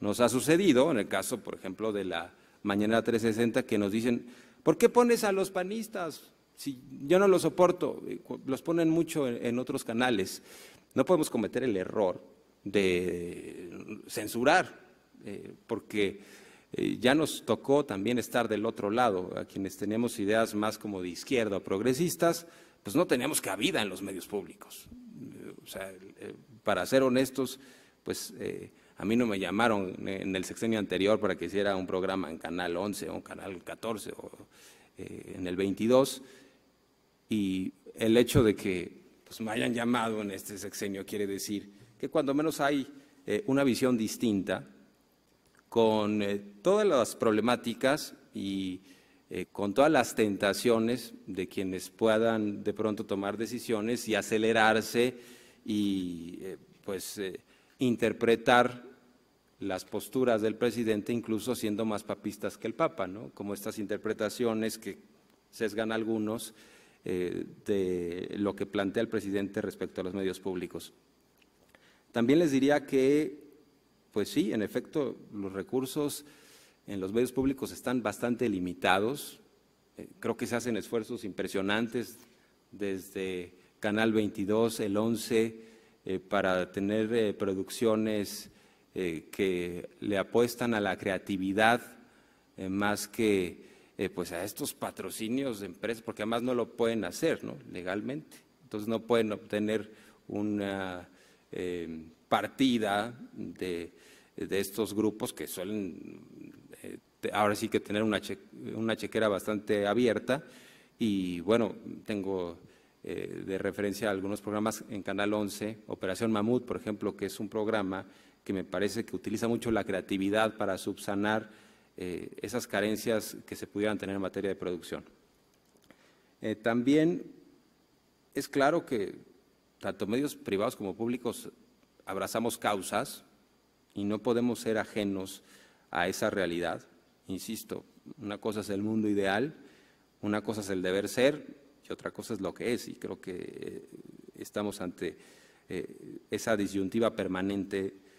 Nos ha sucedido, en el caso, por ejemplo, de la Mañana 360, que nos dicen, ¿por qué pones a los panistas? Si yo no los soporto, los ponen mucho en otros canales. No podemos cometer el error de censurar, eh, porque eh, ya nos tocó también estar del otro lado, a quienes tenemos ideas más como de izquierda o progresistas, pues no tenemos cabida en los medios públicos. o sea, eh, para ser honestos, pues a mí no me llamaron en el sexenio anterior para que hiciera un programa en Canal 11 o en Canal 14 o eh, en el 22. Y el hecho de que pues, me hayan llamado en este sexenio quiere decir que cuando menos hay eh, una visión distinta con eh, todas las problemáticas y con todas las tentaciones de quienes puedan de pronto tomar decisiones y acelerarse y pues interpretar las posturas del presidente, incluso siendo más papistas que el Papa, ¿no? como estas interpretaciones que sesgan algunos eh, de lo que plantea el presidente respecto a los medios públicos. También les diría que, pues sí, en efecto, los recursos en los medios públicos están bastante limitados. Eh, creo que se hacen esfuerzos impresionantes desde Canal 22, el 11, eh, para tener producciones eh, que le apuestan a la creatividad eh, más que eh, pues a estos patrocinios de empresas, porque además no lo pueden hacer ¿no? legalmente. Entonces no pueden obtener una em, partida de, de, estos grupos que suelen ahora sí que tener una, una chequera bastante abierta. Y bueno, tengo de referencia algunos programas en Canal 11, Operación Mamut, por ejemplo, que es un programa que me parece que utiliza mucho la creatividad para subsanar eh, esas carencias que se pudieran tener en materia de producción. Eh, también es claro que tanto medios privados como públicos abrazamos causas y no podemos ser ajenos a esa realidad. Insisto, una cosa es el mundo ideal, una cosa es el deber ser y otra cosa es lo que es. Y creo que eh, estamos ante esa disyuntiva permanente